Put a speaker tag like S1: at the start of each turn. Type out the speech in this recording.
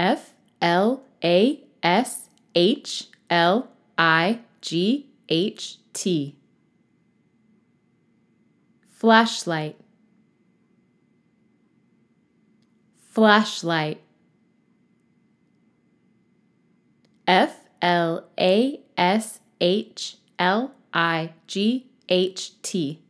S1: F L A S H L I G H T. Flashlight. Flashlight. F L A S H L I G H T.